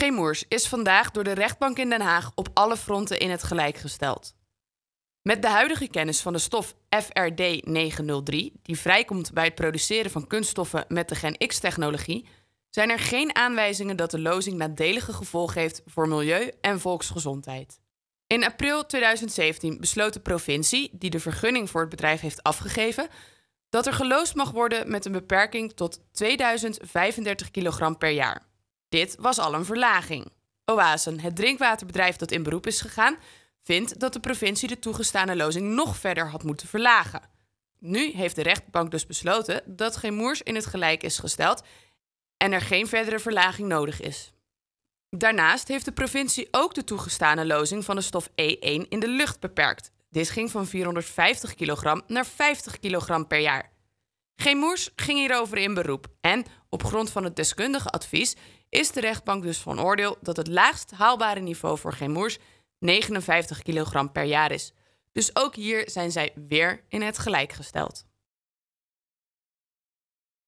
Gemoers is vandaag door de rechtbank in Den Haag op alle fronten in het gelijk gesteld. Met de huidige kennis van de stof FRD 903, die vrijkomt bij het produceren van kunststoffen met de Gen X-technologie, zijn er geen aanwijzingen dat de lozing nadelige gevolgen heeft voor milieu en volksgezondheid. In april 2017 besloot de provincie, die de vergunning voor het bedrijf heeft afgegeven, dat er geloosd mag worden met een beperking tot 2035 kilogram per jaar. Dit was al een verlaging. Oasen, het drinkwaterbedrijf dat in beroep is gegaan, vindt dat de provincie de toegestane lozing nog verder had moeten verlagen. Nu heeft de rechtbank dus besloten dat geen moers in het gelijk is gesteld en er geen verdere verlaging nodig is. Daarnaast heeft de provincie ook de toegestane lozing van de stof E1 in de lucht beperkt. Dit ging van 450 kilogram naar 50 kilogram per jaar. Gemoers ging hierover in beroep en op grond van het deskundige advies is de rechtbank dus van oordeel dat het laagst haalbare niveau voor Gemoers 59 kilogram per jaar is. Dus ook hier zijn zij weer in het gelijk gesteld.